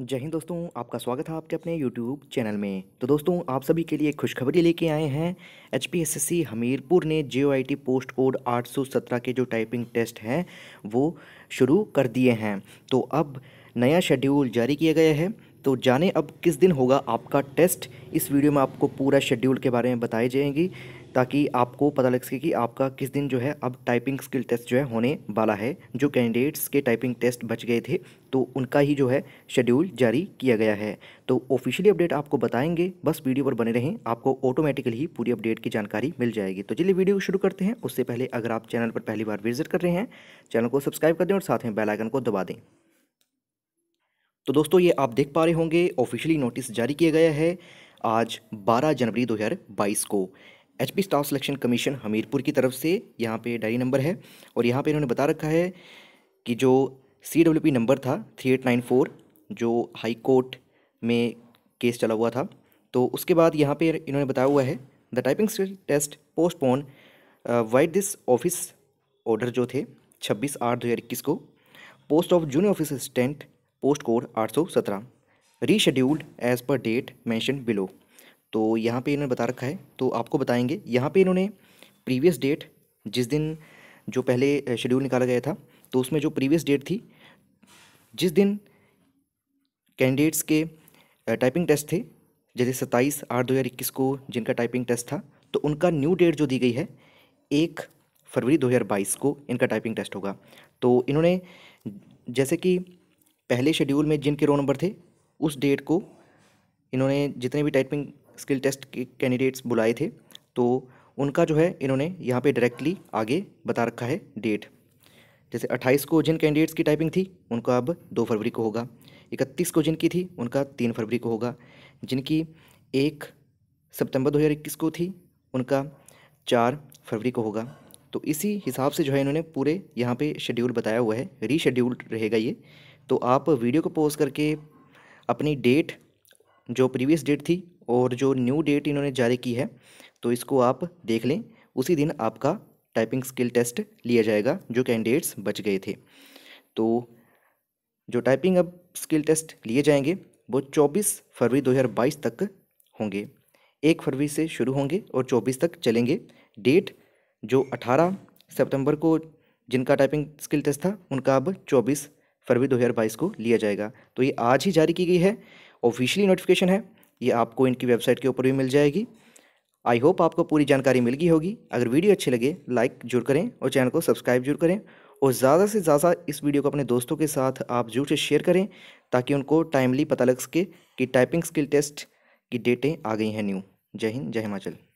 जय हिंद दोस्तों आपका स्वागत है आपके अपने YouTube चैनल में तो दोस्तों आप सभी के लिए खुशखबरी लेके आए हैं एच हमीरपुर ने जे पोस्ट कोड 817 के जो टाइपिंग टेस्ट हैं वो शुरू कर दिए हैं तो अब नया शेड्यूल जारी किया गया है तो जाने अब किस दिन होगा आपका टेस्ट इस वीडियो में आपको पूरा शेड्यूल के बारे में बताई जाएंगी ताकि आपको पता लग सके कि आपका किस दिन जो है अब टाइपिंग स्किल टेस्ट जो है होने वाला है जो कैंडिडेट्स के टाइपिंग टेस्ट बच गए थे तो उनका ही जो है शेड्यूल जारी किया गया है तो ऑफिशियली अपडेट आपको बताएंगे बस वीडियो पर बने रहें आपको ऑटोमेटिकली ही पूरी अपडेट की जानकारी मिल जाएगी तो चलिए वीडियो शुरू करते हैं उससे पहले अगर आप चैनल पर पहली बार विजिट कर रहे हैं चैनल को सब्सक्राइब कर दें और साथ में बेलाइकन को दबा दें तो दोस्तों ये आप देख पा रहे होंगे ऑफिशियली नोटिस जारी किया गया है आज 12 जनवरी 2022 को H P staff selection commission Hamirpur की तरफ से यहाँ पे डायरी नंबर है और यहाँ पे इन्होंने बता रखा है कि जो सी डब्ल्यू पी नंबर था थ्री एट नाइन फोर जो हाई कोर्ट में केस चला हुआ था तो उसके बाद यहाँ पे इन्होंने बताया हुआ है the typing test postpone vide this office order जो थे छब्बीस आठ दो हज़ार इक्कीस को post of junior office assistant post code आठ सौ सत्रह rescheduled as per date mentioned below तो यहाँ पे इन्होंने बता रखा है तो आपको बताएंगे यहाँ पे इन्होंने प्रीवियस डेट जिस दिन जो पहले शेड्यूल निकाला गया था तो उसमें जो प्रीवियस डेट थी जिस दिन कैंडिडेट्स के टाइपिंग टेस्ट थे जैसे सत्ताईस आठ दो हज़ार इक्कीस को जिनका टाइपिंग टेस्ट था तो उनका न्यू डेट जो दी गई है एक फरवरी 2022 को इनका टाइपिंग टेस्ट होगा तो इन्होंने जैसे कि पहले शेड्यूल में जिनके रोल नंबर थे उस डेट को इन्होंने जितने भी टाइपिंग स्किल टेस्ट के कैंडिडेट्स बुलाए थे तो उनका जो है इन्होंने यहाँ पे डायरेक्टली आगे बता रखा है डेट जैसे 28 को जिन कैंडिडेट्स की टाइपिंग थी उनका अब दो फरवरी को होगा 31 को जिनकी थी उनका तीन फरवरी को होगा जिनकी एक सितंबर 2021 को थी उनका चार फरवरी को होगा तो इसी हिसाब से जो है इन्होंने पूरे यहाँ पे शेड्यूल बताया हुआ है रीशेड्यूल्ड रहेगा ये तो आप वीडियो को पोस्ट करके अपनी डेट जो प्रीवियस डेट थी और जो न्यू डेट इन्होंने जारी की है तो इसको आप देख लें उसी दिन आपका टाइपिंग स्किल टेस्ट लिया जाएगा जो कैंडिडेट्स बच गए थे तो जो टाइपिंग अब स्किल टेस्ट लिए जाएंगे वो 24 फरवरी 2022 तक होंगे एक फरवरी से शुरू होंगे और 24 तक चलेंगे डेट जो 18 सितंबर को जिनका टाइपिंग स्किल टेस्ट था उनका अब 24 फरवरी 2022 को लिया जाएगा तो ये आज ही जारी की गई है ऑफिशियली नोटिफिकेशन है ये आपको इनकी वेबसाइट के ऊपर भी मिल जाएगी आई होप आपको पूरी जानकारी मिल गई होगी अगर वीडियो अच्छी लगे लाइक जरूर करें और चैनल को सब्सक्राइब जरूर करें और ज़्यादा से ज़्यादा इस वीडियो को अपने दोस्तों के साथ आप जरूर से शेयर करें ताकि उनको टाइमली पता लग सके कि टाइपिंग स्किल टेस्ट की डेटें आ गई हैं न्यू जय हिंद जय हिमाचल